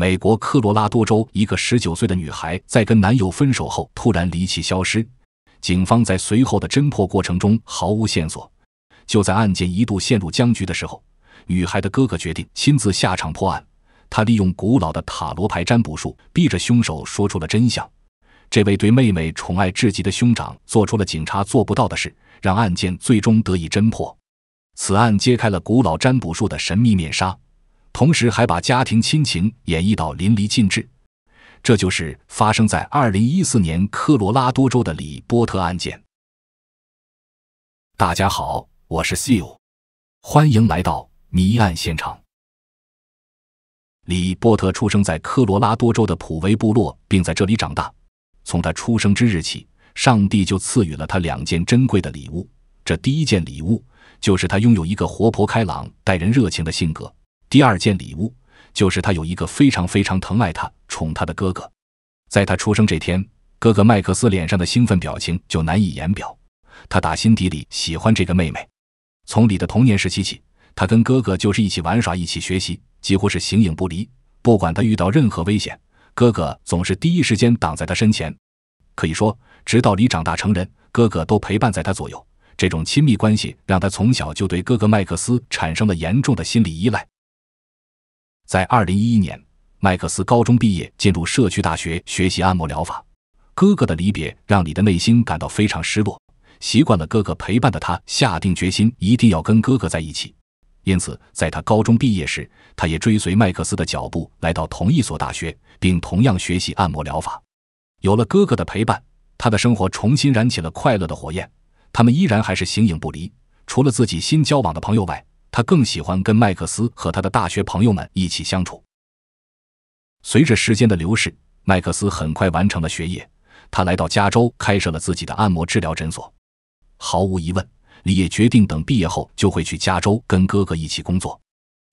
美国科罗拉多州一个19岁的女孩在跟男友分手后突然离奇消失，警方在随后的侦破过程中毫无线索。就在案件一度陷入僵局的时候，女孩的哥哥决定亲自下场破案。他利用古老的塔罗牌占卜术，逼着凶手说出了真相。这位对妹妹宠爱至极的兄长，做出了警察做不到的事，让案件最终得以侦破。此案揭开了古老占卜术的神秘面纱。同时还把家庭亲情演绎到淋漓尽致，这就是发生在2014年科罗拉多州的李波特案件。大家好，我是 s e a l 欢迎来到谜案现场。李波特出生在科罗拉多州的普维部落，并在这里长大。从他出生之日起，上帝就赐予了他两件珍贵的礼物。这第一件礼物就是他拥有一个活泼开朗、待人热情的性格。第二件礼物就是他有一个非常非常疼爱他、宠他的哥哥。在他出生这天，哥哥麦克斯脸上的兴奋表情就难以言表。他打心底里喜欢这个妹妹。从李的童年时期起，他跟哥哥就是一起玩耍、一起学习，几乎是形影不离。不管他遇到任何危险，哥哥总是第一时间挡在他身前。可以说，直到李长大成人，哥哥都陪伴在他左右。这种亲密关系让他从小就对哥哥麦克斯产生了严重的心理依赖。在二零一一年，麦克斯高中毕业，进入社区大学学习按摩疗法。哥哥的离别让李的内心感到非常失落。习惯了哥哥陪伴的他，下定决心一定要跟哥哥在一起。因此，在他高中毕业时，他也追随麦克斯的脚步来到同一所大学，并同样学习按摩疗法。有了哥哥的陪伴，他的生活重新燃起了快乐的火焰。他们依然还是形影不离，除了自己新交往的朋友外。他更喜欢跟麦克斯和他的大学朋友们一起相处。随着时间的流逝，麦克斯很快完成了学业，他来到加州开设了自己的按摩治疗诊所。毫无疑问，李也决定等毕业后就会去加州跟哥哥一起工作。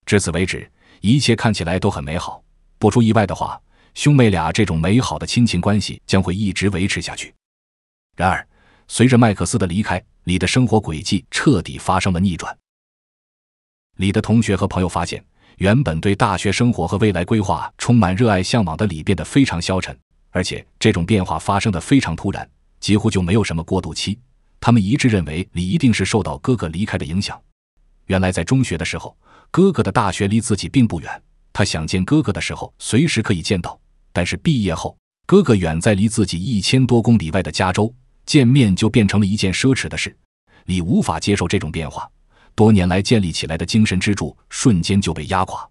至此为止，一切看起来都很美好。不出意外的话，兄妹俩这种美好的亲情关系将会一直维持下去。然而，随着麦克斯的离开，李的生活轨迹彻底发生了逆转。李的同学和朋友发现，原本对大学生活和未来规划充满热爱、向往的李变得非常消沉，而且这种变化发生的非常突然，几乎就没有什么过渡期。他们一致认为，李一定是受到哥哥离开的影响。原来在中学的时候，哥哥的大学离自己并不远，他想见哥哥的时候随时可以见到。但是毕业后，哥哥远在离自己一千多公里外的加州，见面就变成了一件奢侈的事。李无法接受这种变化。多年来建立起来的精神支柱，瞬间就被压垮。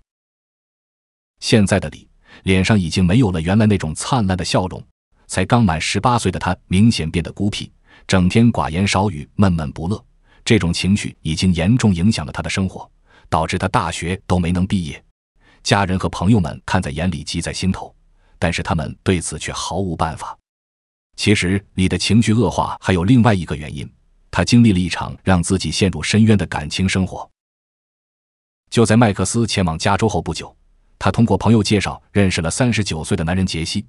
现在的李脸上已经没有了原来那种灿烂的笑容。才刚满十八岁的他，明显变得孤僻，整天寡言少语，闷闷不乐。这种情绪已经严重影响了他的生活，导致他大学都没能毕业。家人和朋友们看在眼里，急在心头，但是他们对此却毫无办法。其实，李的情绪恶化还有另外一个原因。他经历了一场让自己陷入深渊的感情生活。就在麦克斯前往加州后不久，他通过朋友介绍认识了三十九岁的男人杰西。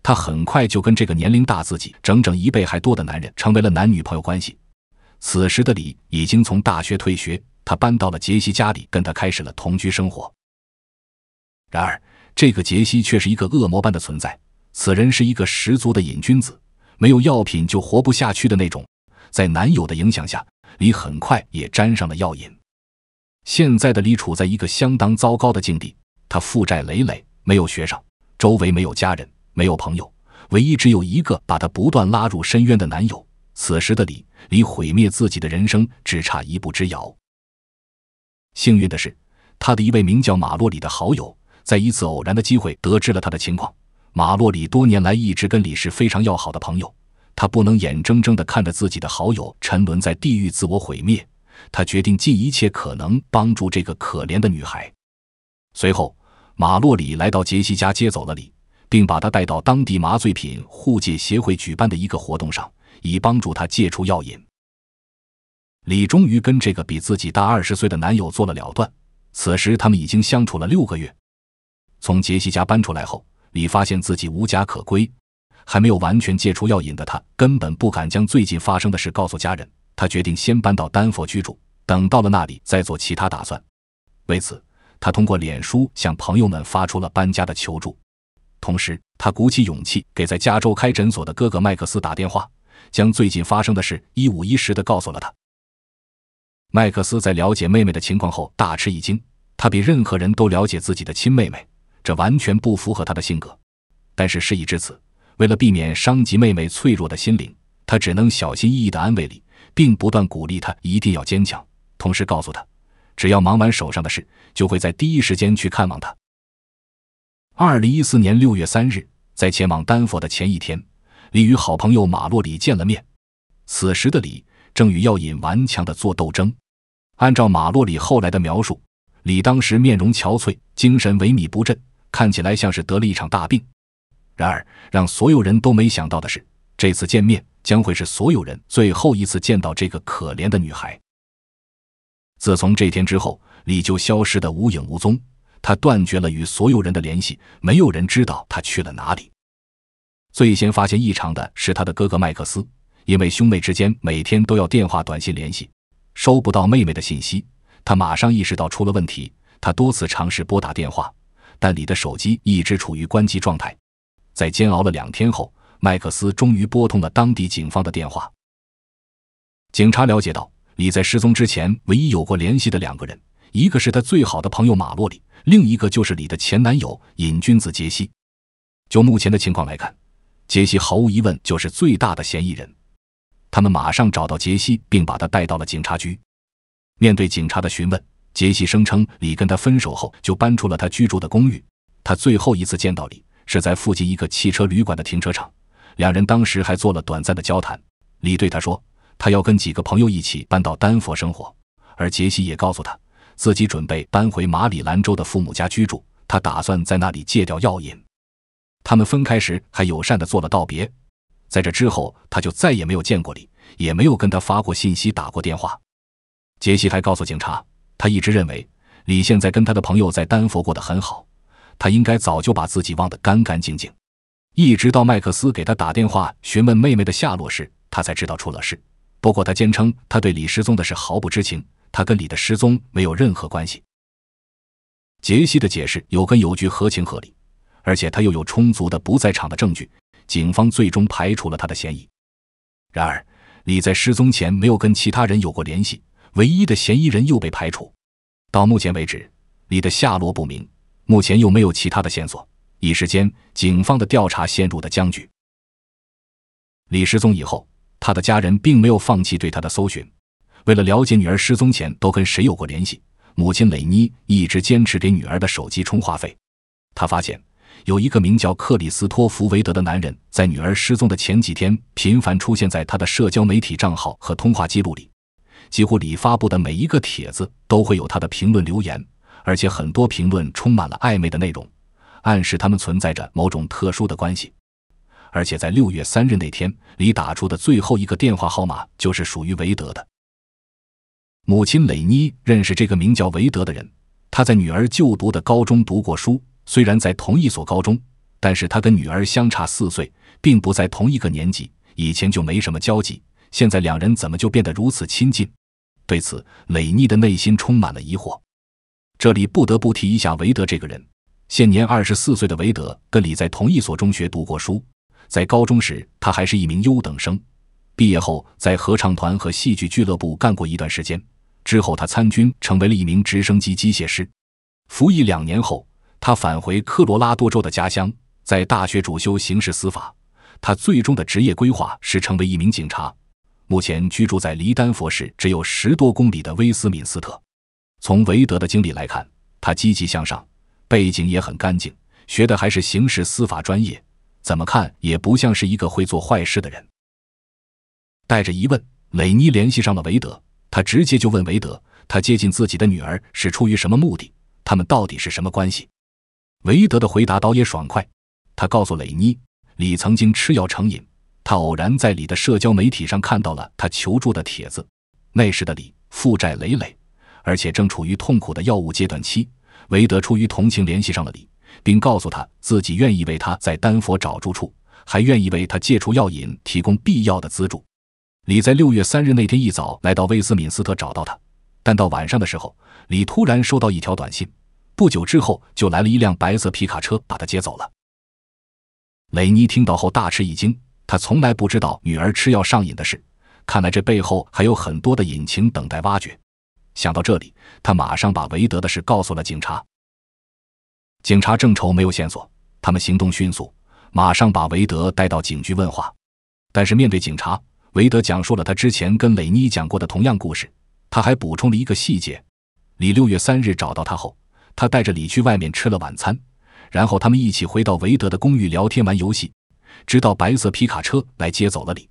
他很快就跟这个年龄大自己整整一倍还多的男人成为了男女朋友关系。此时的李已经从大学退学，他搬到了杰西家里，跟他开始了同居生活。然而，这个杰西却是一个恶魔般的存在。此人是一个十足的瘾君子，没有药品就活不下去的那种。在男友的影响下，李很快也沾上了药瘾。现在的李处在一个相当糟糕的境地，他负债累累，没有学上，周围没有家人，没有朋友，唯一只有一个把他不断拉入深渊的男友。此时的李离毁灭自己的人生只差一步之遥。幸运的是，他的一位名叫马洛里的好友，在一次偶然的机会得知了他的情况。马洛里多年来一直跟李是非常要好的朋友。他不能眼睁睁地看着自己的好友沉沦在地狱、自我毁灭。他决定尽一切可能帮助这个可怜的女孩。随后，马洛里来到杰西家接走了李，并把他带到当地麻醉品互戒协会举办的一个活动上，以帮助他戒除药瘾。李终于跟这个比自己大二十岁的男友做了了断。此时，他们已经相处了六个月。从杰西家搬出来后，李发现自己无家可归。还没有完全戒除药瘾的他，根本不敢将最近发生的事告诉家人。他决定先搬到丹佛居住，等到了那里再做其他打算。为此，他通过脸书向朋友们发出了搬家的求助。同时，他鼓起勇气给在加州开诊所的哥哥麦克斯打电话，将最近发生的事一五一十地告诉了他。麦克斯在了解妹妹的情况后大吃一惊，他比任何人都了解自己的亲妹妹，这完全不符合他的性格。但是事已至此。为了避免伤及妹妹脆弱的心灵，他只能小心翼翼的安慰李，并不断鼓励他一定要坚强。同时告诉他，只要忙完手上的事，就会在第一时间去看望他。二零一四年六月三日，在前往丹佛的前一天，李与好朋友马洛里见了面。此时的李正与药瘾顽强的做斗争。按照马洛里后来的描述，李当时面容憔悴，精神萎靡不振，看起来像是得了一场大病。然而，让所有人都没想到的是，这次见面将会是所有人最后一次见到这个可怜的女孩。自从这天之后，李就消失的无影无踪，他断绝了与所有人的联系，没有人知道他去了哪里。最先发现异常的是他的哥哥麦克斯，因为兄妹之间每天都要电话、短信联系，收不到妹妹的信息，他马上意识到出了问题。他多次尝试拨打电话，但李的手机一直处于关机状态。在煎熬了两天后，麦克斯终于拨通了当地警方的电话。警察了解到，李在失踪之前唯一有过联系的两个人，一个是他最好的朋友马洛里，另一个就是李的前男友瘾君子杰西。就目前的情况来看，杰西毫无疑问就是最大的嫌疑人。他们马上找到杰西，并把他带到了警察局。面对警察的询问，杰西声称李跟他分手后就搬出了他居住的公寓，他最后一次见到李。是在附近一个汽车旅馆的停车场，两人当时还做了短暂的交谈。李对他说，他要跟几个朋友一起搬到丹佛生活，而杰西也告诉他，自己准备搬回马里兰州的父母家居住，他打算在那里戒掉药瘾。他们分开时还友善地做了道别。在这之后，他就再也没有见过李，也没有跟他发过信息、打过电话。杰西还告诉警察，他一直认为李现在跟他的朋友在丹佛过得很好。他应该早就把自己忘得干干净净，一直到麦克斯给他打电话询问妹妹的下落时，他才知道出了事。不过他坚称他对李失踪的事毫不知情，他跟李的失踪没有任何关系。杰西的解释有根有据，合情合理，而且他又有充足的不在场的证据，警方最终排除了他的嫌疑。然而，李在失踪前没有跟其他人有过联系，唯一的嫌疑人又被排除。到目前为止，李的下落不明。目前又没有其他的线索，一时间，警方的调查陷入的僵局。李失踪以后，他的家人并没有放弃对他的搜寻。为了了解女儿失踪前都跟谁有过联系，母亲蕾妮一直坚持给女儿的手机充话费。她发现有一个名叫克里斯托弗·维德的男人，在女儿失踪的前几天频繁出现在她的社交媒体账号和通话记录里，几乎李发布的每一个帖子都会有他的评论留言。而且很多评论充满了暧昧的内容，暗示他们存在着某种特殊的关系。而且在六月三日那天，李打出的最后一个电话号码就是属于韦德的。母亲蕾妮认识这个名叫韦德的人，他在女儿就读的高中读过书。虽然在同一所高中，但是他跟女儿相差四岁，并不在同一个年纪。以前就没什么交集，现在两人怎么就变得如此亲近？对此，蕾妮的内心充满了疑惑。这里不得不提一下韦德这个人。现年二十四岁的韦德跟李在同一所中学读过书，在高中时他还是一名优等生，毕业后在合唱团和戏剧俱乐部干过一段时间。之后他参军，成为了一名直升机机械师。服役两年后，他返回科罗拉多州的家乡，在大学主修刑事司法。他最终的职业规划是成为一名警察，目前居住在离丹佛市只有十多公里的威斯敏斯特。从韦德的经历来看，他积极向上，背景也很干净，学的还是刑事司法专业，怎么看也不像是一个会做坏事的人。带着疑问，蕾妮联系上了韦德，他直接就问韦德：“他接近自己的女儿是出于什么目的？他们到底是什么关系？”韦德的回答倒也爽快，他告诉蕾妮：“李曾经吃药成瘾，他偶然在李的社交媒体上看到了他求助的帖子，那时的李负债累累。”而且正处于痛苦的药物阶段期，韦德出于同情联系上了李，并告诉他自己愿意为他在丹佛找住处，还愿意为他戒除药瘾提供必要的资助。李在六月三日那天一早来到威斯敏斯特找到他，但到晚上的时候，李突然收到一条短信，不久之后就来了一辆白色皮卡车把他接走了。雷尼听到后大吃一惊，他从来不知道女儿吃药上瘾的事，看来这背后还有很多的隐情等待挖掘。想到这里，他马上把韦德的事告诉了警察。警察正愁没有线索，他们行动迅速，马上把韦德带到警局问话。但是面对警察，韦德讲述了他之前跟蕾妮讲过的同样故事，他还补充了一个细节：李六月三日找到他后，他带着李去外面吃了晚餐，然后他们一起回到韦德的公寓聊天、玩游戏，直到白色皮卡车来接走了李。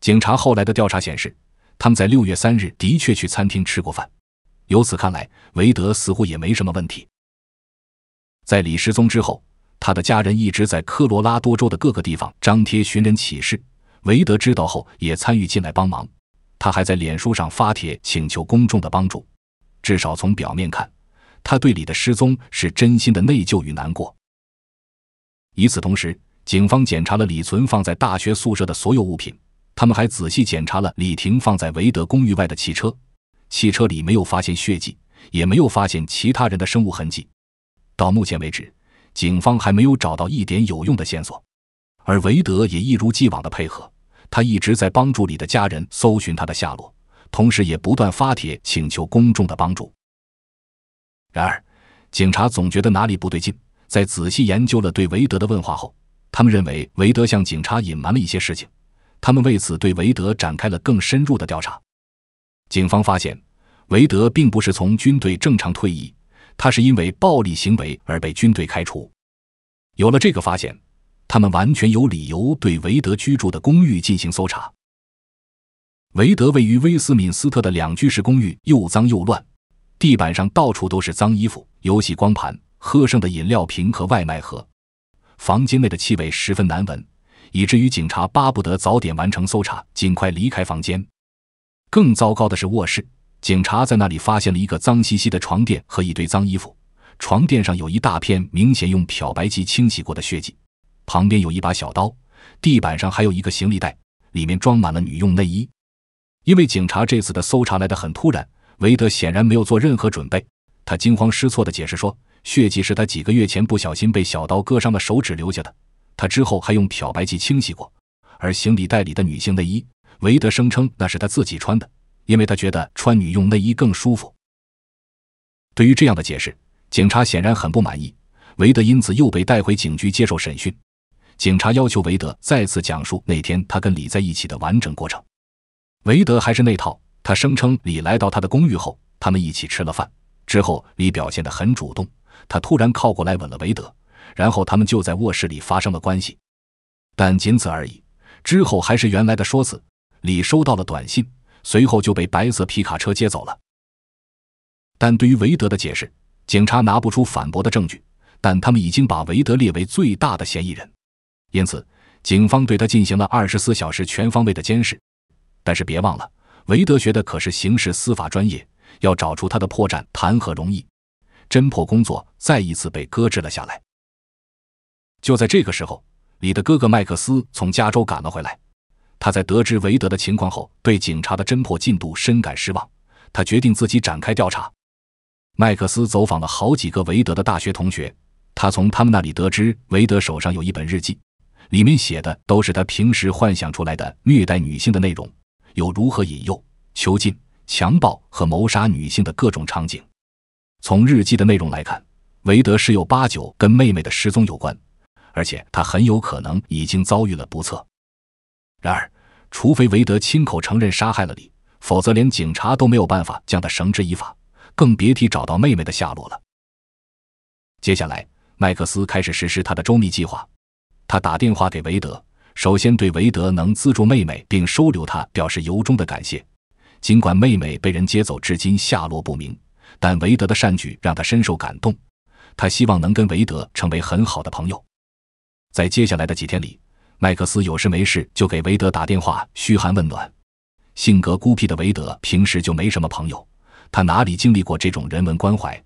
警察后来的调查显示。他们在六月三日的确去餐厅吃过饭，由此看来，韦德似乎也没什么问题。在李失踪之后，他的家人一直在科罗拉多州的各个地方张贴寻人启事。韦德知道后也参与进来帮忙，他还在脸书上发帖请求公众的帮助。至少从表面看，他对李的失踪是真心的内疚与难过。与此同时，警方检查了李存放在大学宿舍的所有物品。他们还仔细检查了李婷放在韦德公寓外的汽车，汽车里没有发现血迹，也没有发现其他人的生物痕迹。到目前为止，警方还没有找到一点有用的线索。而韦德也一如既往的配合，他一直在帮助李的家人搜寻他的下落，同时也不断发帖请求公众的帮助。然而，警察总觉得哪里不对劲。在仔细研究了对韦德的问话后，他们认为韦德向警察隐瞒了一些事情。他们为此对韦德展开了更深入的调查。警方发现，韦德并不是从军队正常退役，他是因为暴力行为而被军队开除。有了这个发现，他们完全有理由对韦德居住的公寓进行搜查。韦德位于威斯敏斯特的两居室公寓又脏又乱，地板上到处都是脏衣服、游戏光盘、喝剩的饮料瓶和外卖盒，房间内的气味十分难闻。以至于警察巴不得早点完成搜查，尽快离开房间。更糟糕的是，卧室警察在那里发现了一个脏兮兮的床垫和一堆脏衣服，床垫上有一大片明显用漂白剂清洗过的血迹，旁边有一把小刀，地板上还有一个行李袋，里面装满了女用内衣。因为警察这次的搜查来得很突然，韦德显然没有做任何准备。他惊慌失措地解释说：“血迹是他几个月前不小心被小刀割伤了手指留下的。”他之后还用漂白剂清洗过，而行李袋里的女性内衣，韦德声称那是他自己穿的，因为他觉得穿女用内衣更舒服。对于这样的解释，警察显然很不满意，韦德因此又被带回警局接受审讯。警察要求韦德再次讲述那天他跟李在一起的完整过程。韦德还是那套，他声称李来到他的公寓后，他们一起吃了饭，之后李表现得很主动，他突然靠过来吻了韦德。然后他们就在卧室里发生了关系，但仅此而已。之后还是原来的说辞。李收到了短信，随后就被白色皮卡车接走了。但对于韦德的解释，警察拿不出反驳的证据，但他们已经把韦德列为最大的嫌疑人，因此警方对他进行了二十四小时全方位的监视。但是别忘了，韦德学的可是刑事司法专业，要找出他的破绽谈何容易？侦破工作再一次被搁置了下来。就在这个时候，李的哥哥麦克斯从加州赶了回来。他在得知韦德的情况后，对警察的侦破进度深感失望。他决定自己展开调查。麦克斯走访了好几个韦德的大学同学，他从他们那里得知，韦德手上有一本日记，里面写的都是他平时幻想出来的虐待女性的内容，有如何引诱、囚禁、强暴和谋杀女性的各种场景。从日记的内容来看，韦德十有八九跟妹妹的失踪有关。而且他很有可能已经遭遇了不测。然而，除非韦德亲口承认杀害了李，否则连警察都没有办法将他绳之以法，更别提找到妹妹的下落了。接下来，麦克斯开始实施他的周密计划。他打电话给韦德，首先对韦德能资助妹妹并收留他表示由衷的感谢。尽管妹妹被人接走至今下落不明，但韦德的善举让他深受感动。他希望能跟韦德成为很好的朋友。在接下来的几天里，麦克斯有事没事就给韦德打电话嘘寒问暖。性格孤僻的韦德平时就没什么朋友，他哪里经历过这种人文关怀？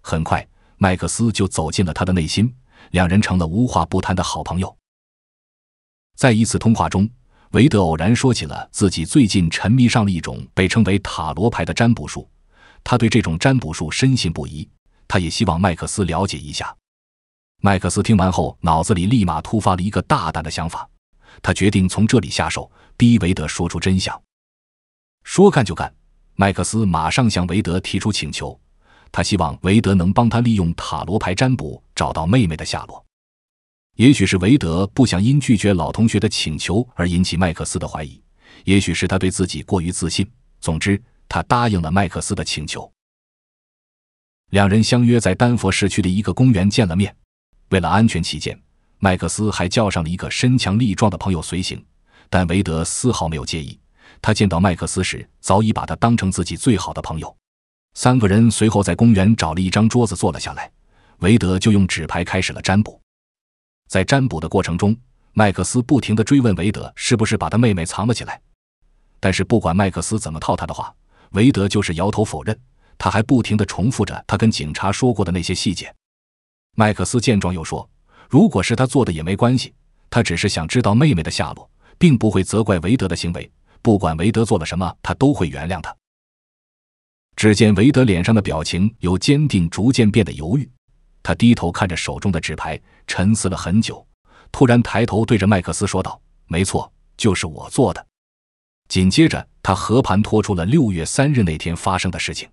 很快，麦克斯就走进了他的内心，两人成了无话不谈的好朋友。在一次通话中，韦德偶然说起了自己最近沉迷上了一种被称为塔罗牌的占卜术，他对这种占卜术深信不疑，他也希望麦克斯了解一下。麦克斯听完后，脑子里立马突发了一个大胆的想法，他决定从这里下手，逼韦德说出真相。说干就干，麦克斯马上向韦德提出请求，他希望韦德能帮他利用塔罗牌占卜找到妹妹的下落。也许是韦德不想因拒绝老同学的请求而引起麦克斯的怀疑，也许是他对自己过于自信。总之，他答应了麦克斯的请求。两人相约在丹佛市区的一个公园见了面。为了安全起见，麦克斯还叫上了一个身强力壮的朋友随行，但韦德丝毫没有介意。他见到麦克斯时，早已把他当成自己最好的朋友。三个人随后在公园找了一张桌子坐了下来。韦德就用纸牌开始了占卜。在占卜的过程中，麦克斯不停地追问韦德是不是把他妹妹藏了起来。但是不管麦克斯怎么套他的话，韦德就是摇头否认。他还不停地重复着他跟警察说过的那些细节。麦克斯见状，又说：“如果是他做的也没关系，他只是想知道妹妹的下落，并不会责怪韦德的行为。不管韦德做了什么，他都会原谅他。”只见韦德脸上的表情由坚定逐渐变得犹豫，他低头看着手中的纸牌，沉思了很久，突然抬头对着麦克斯说道：“没错，就是我做的。”紧接着，他和盘托出了六月三日那天发生的事情。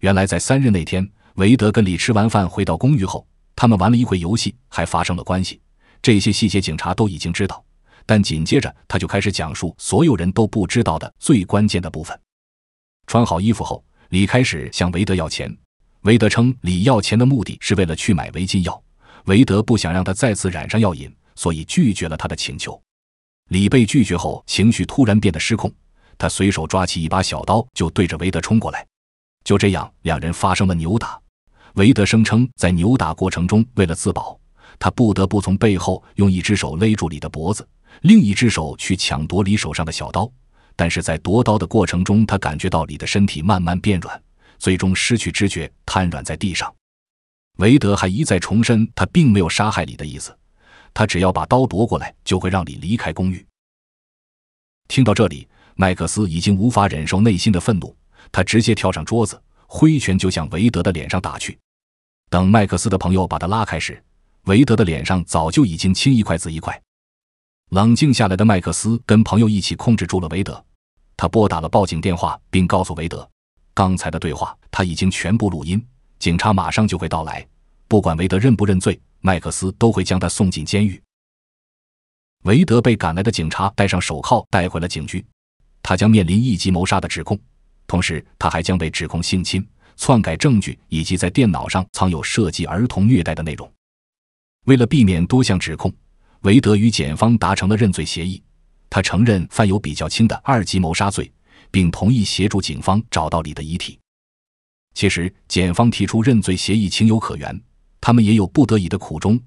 原来，在三日那天，韦德跟李吃完饭回到公寓后，他们玩了一会游戏，还发生了关系。这些细节警察都已经知道，但紧接着他就开始讲述所有人都不知道的最关键的部分。穿好衣服后，李开始向韦德要钱。韦德称李要钱的目的是为了去买违禁药，韦德不想让他再次染上药瘾，所以拒绝了他的请求。李被拒绝后，情绪突然变得失控，他随手抓起一把小刀就对着韦德冲过来。就这样，两人发生了扭打。韦德声称，在扭打过程中，为了自保，他不得不从背后用一只手勒住李的脖子，另一只手去抢夺李手上的小刀。但是在夺刀的过程中，他感觉到李的身体慢慢变软，最终失去知觉，瘫软在地上。韦德还一再重申，他并没有杀害李的意思，他只要把刀夺过来，就会让李离开公寓。听到这里，麦克斯已经无法忍受内心的愤怒，他直接跳上桌子，挥拳就向韦德的脸上打去。等麦克斯的朋友把他拉开时，韦德的脸上早就已经青一块紫一块。冷静下来的麦克斯跟朋友一起控制住了韦德。他拨打了报警电话，并告诉韦德，刚才的对话他已经全部录音，警察马上就会到来。不管韦德认不认罪，麦克斯都会将他送进监狱。韦德被赶来的警察戴上手铐带回了警局，他将面临一级谋杀的指控，同时他还将被指控性侵。篡改证据，以及在电脑上藏有涉及儿童虐待的内容。为了避免多项指控，韦德与检方达成了认罪协议。他承认犯有比较轻的二级谋杀罪，并同意协助警方找到李的遗体。其实，检方提出认罪协议情有可原，他们也有不得已的苦衷。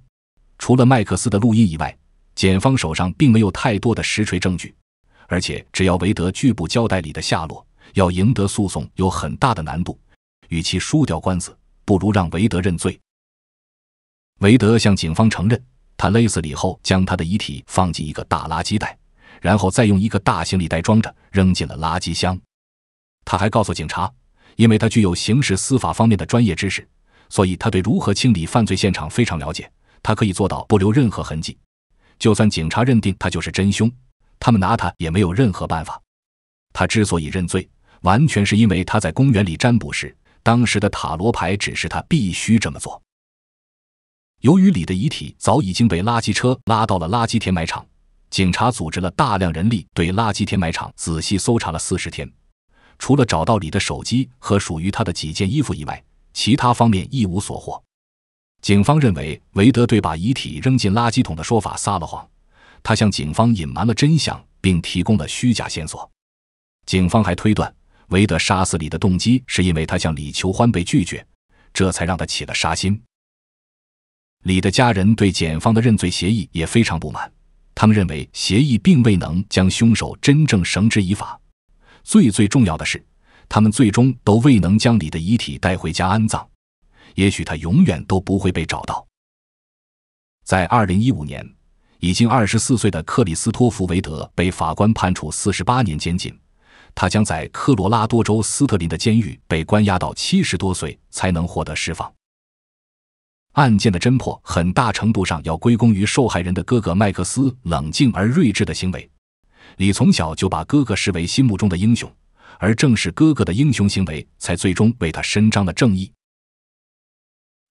除了麦克斯的录音以外，检方手上并没有太多的实锤证据。而且，只要韦德拒不交代李的下落，要赢得诉讼有很大的难度。与其输掉官司，不如让韦德认罪。韦德向警方承认，他勒死李后，将他的遗体放进一个大垃圾袋，然后再用一个大行李袋装着，扔进了垃圾箱。他还告诉警察，因为他具有刑事司法方面的专业知识，所以他对如何清理犯罪现场非常了解。他可以做到不留任何痕迹。就算警察认定他就是真凶，他们拿他也没有任何办法。他之所以认罪，完全是因为他在公园里占卜时。当时的塔罗牌指示他必须这么做。由于李的遗体早已经被垃圾车拉到了垃圾填埋场，警察组织了大量人力对垃圾填埋场仔细搜查了四十天，除了找到李的手机和属于他的几件衣服以外，其他方面一无所获。警方认为，韦德对把遗体扔进垃圾桶的说法撒了谎，他向警方隐瞒了真相，并提供了虚假线索。警方还推断。韦德杀死李的动机是因为他向李求欢被拒绝，这才让他起了杀心。李的家人对检方的认罪协议也非常不满，他们认为协议并未能将凶手真正绳之以法。最最重要的是，他们最终都未能将李的遗体带回家安葬。也许他永远都不会被找到。在二零一五年，已经二十四岁的克里斯托弗·韦德被法官判处四十八年监禁。他将在科罗拉多州斯特林的监狱被关押到七十多岁才能获得释放。案件的侦破很大程度上要归功于受害人的哥哥麦克斯冷静而睿智的行为。李从小就把哥哥视为心目中的英雄，而正是哥哥的英雄行为，才最终为他伸张了正义。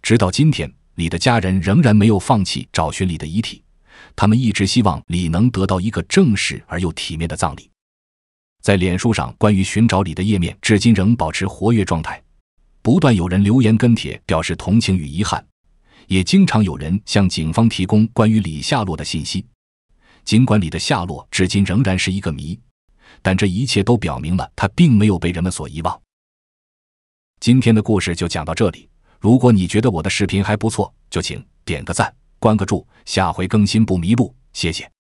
直到今天，李的家人仍然没有放弃找寻李的遗体，他们一直希望李能得到一个正式而又体面的葬礼。在脸书上关于寻找李的页面至今仍保持活跃状态，不断有人留言跟帖表示同情与遗憾，也经常有人向警方提供关于李下落的信息。尽管李的下落至今仍然是一个谜，但这一切都表明了他并没有被人们所遗忘。今天的故事就讲到这里，如果你觉得我的视频还不错，就请点个赞，关个注，下回更新不迷路，谢谢。